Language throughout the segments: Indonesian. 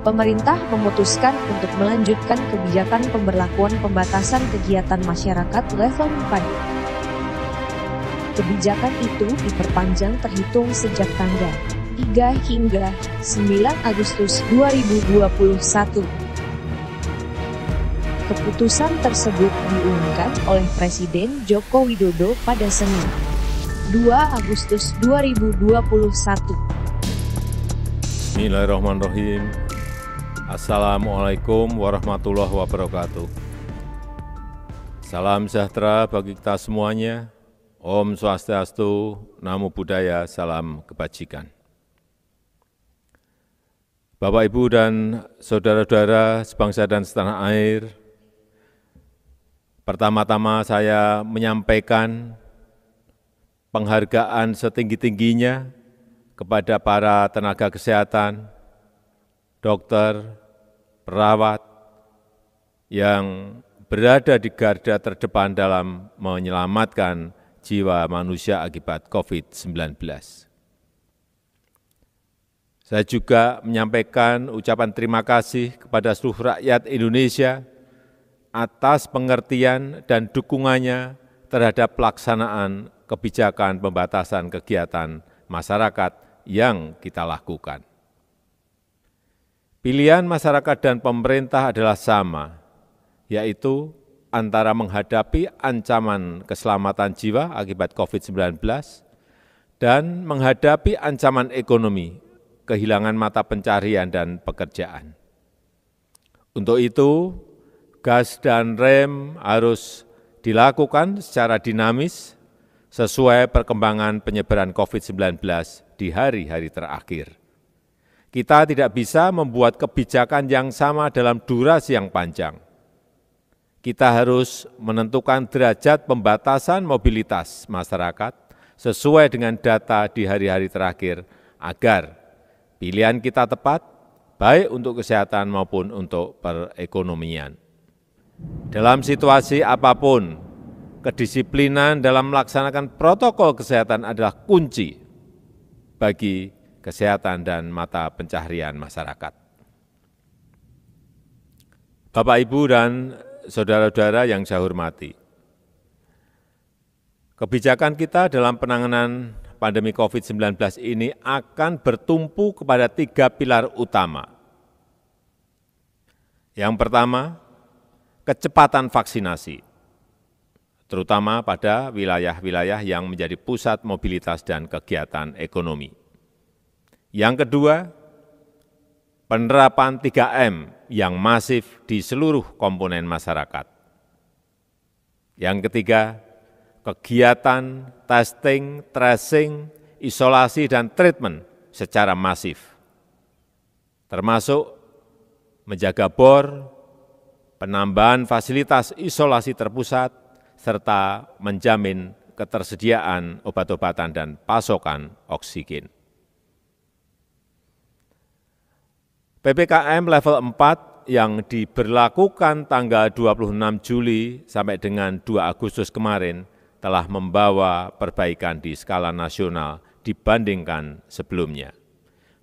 pemerintah memutuskan untuk melanjutkan kebijakan pemberlakuan pembatasan kegiatan masyarakat level 4. Kebijakan itu diperpanjang terhitung sejak tanggal 3 hingga 9 Agustus 2021. Keputusan tersebut diumumkan oleh Presiden Joko Widodo pada Senin 2 Agustus 2021. Bismillahirrahmanirrahim. Assalamualaikum warahmatullahi wabarakatuh. Salam sejahtera bagi kita semuanya. Om Swastiastu, Namo Buddhaya, Salam Kebajikan. Bapak, Ibu, dan Saudara-saudara sebangsa dan setanah air, pertama-tama saya menyampaikan penghargaan setinggi-tingginya kepada para tenaga kesehatan, dokter, perawat yang berada di garda terdepan dalam menyelamatkan jiwa manusia akibat COVID-19. Saya juga menyampaikan ucapan terima kasih kepada seluruh rakyat Indonesia atas pengertian dan dukungannya terhadap pelaksanaan kebijakan pembatasan kegiatan masyarakat yang kita lakukan. Pilihan masyarakat dan pemerintah adalah sama, yaitu antara menghadapi ancaman keselamatan jiwa akibat COVID-19 dan menghadapi ancaman ekonomi, kehilangan mata pencarian dan pekerjaan. Untuk itu, gas dan rem harus dilakukan secara dinamis sesuai perkembangan penyebaran COVID-19 di hari-hari terakhir. Kita tidak bisa membuat kebijakan yang sama dalam durasi yang panjang. Kita harus menentukan derajat pembatasan mobilitas masyarakat sesuai dengan data di hari-hari terakhir agar pilihan kita tepat baik untuk kesehatan maupun untuk perekonomian. Dalam situasi apapun, kedisiplinan dalam melaksanakan protokol kesehatan adalah kunci bagi kesehatan dan mata pencaharian masyarakat. Bapak, Ibu, dan saudara-saudara yang saya hormati, kebijakan kita dalam penanganan pandemi COVID-19 ini akan bertumpu kepada tiga pilar utama. Yang pertama, kecepatan vaksinasi, terutama pada wilayah-wilayah yang menjadi pusat mobilitas dan kegiatan ekonomi. Yang kedua, penerapan 3M yang masif di seluruh komponen masyarakat. Yang ketiga, kegiatan testing, tracing, isolasi, dan treatment secara masif, termasuk menjaga bor, penambahan fasilitas isolasi terpusat, serta menjamin ketersediaan obat-obatan dan pasokan oksigen. ppkm level 4 yang diberlakukan tanggal 26 Juli sampai dengan 2 Agustus kemarin telah membawa perbaikan di skala nasional dibandingkan sebelumnya.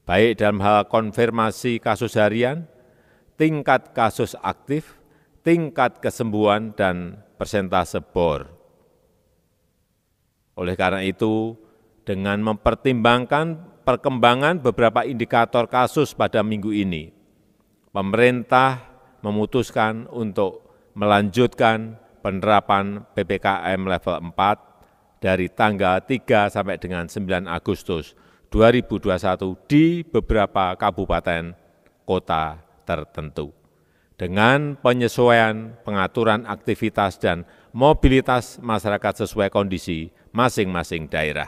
Baik dalam hal konfirmasi kasus harian, tingkat kasus aktif, tingkat kesembuhan, dan persentase bor. Oleh karena itu, dengan mempertimbangkan perkembangan beberapa indikator kasus pada minggu ini, pemerintah memutuskan untuk melanjutkan penerapan PPKM level 4 dari tanggal 3 sampai dengan 9 Agustus 2021 di beberapa kabupaten kota tertentu dengan penyesuaian pengaturan aktivitas dan mobilitas masyarakat sesuai kondisi masing-masing daerah.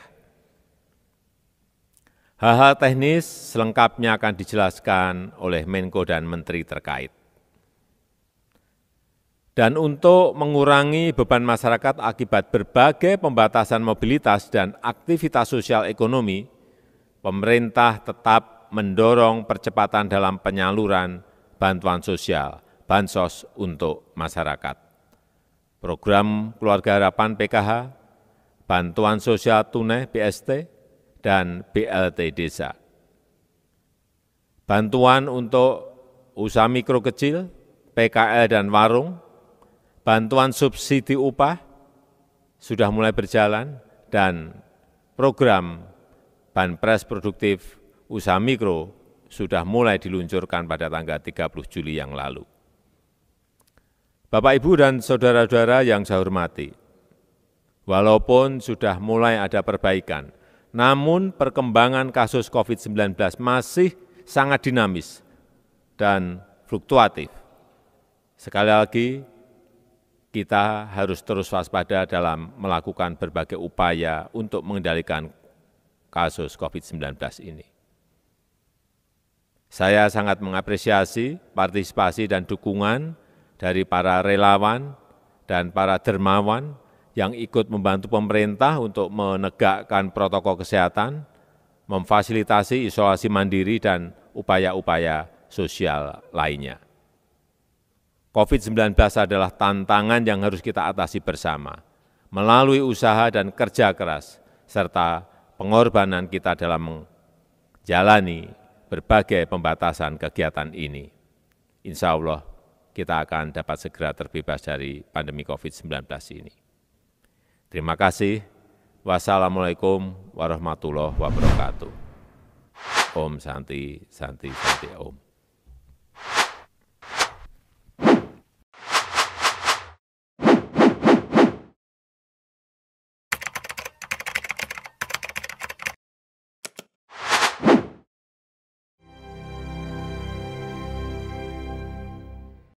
Hal-hal teknis selengkapnya akan dijelaskan oleh Menko dan Menteri terkait. Dan untuk mengurangi beban masyarakat akibat berbagai pembatasan mobilitas dan aktivitas sosial ekonomi, pemerintah tetap mendorong percepatan dalam penyaluran bantuan sosial, bansos untuk masyarakat. Program Keluarga Harapan PKH, Bantuan Sosial Tunai BST, dan blt desa. Bantuan untuk usaha mikro kecil, PKL dan warung, bantuan subsidi upah sudah mulai berjalan, dan program Banpres Produktif Usaha Mikro sudah mulai diluncurkan pada tanggal 30 Juli yang lalu. Bapak, Ibu, dan saudara-saudara yang saya hormati, walaupun sudah mulai ada perbaikan, namun perkembangan kasus COVID-19 masih sangat dinamis dan fluktuatif. Sekali lagi, kita harus terus waspada dalam melakukan berbagai upaya untuk mengendalikan kasus COVID-19 ini. Saya sangat mengapresiasi partisipasi dan dukungan dari para relawan dan para dermawan yang ikut membantu pemerintah untuk menegakkan protokol kesehatan, memfasilitasi isolasi mandiri, dan upaya-upaya sosial lainnya. COVID-19 adalah tantangan yang harus kita atasi bersama, melalui usaha dan kerja keras, serta pengorbanan kita dalam menjalani berbagai pembatasan kegiatan ini. Insya Allah kita akan dapat segera terbebas dari pandemi COVID-19 ini. Terima kasih. Wassalamualaikum warahmatullahi wabarakatuh. Om Santi, Santi, Santi, Om.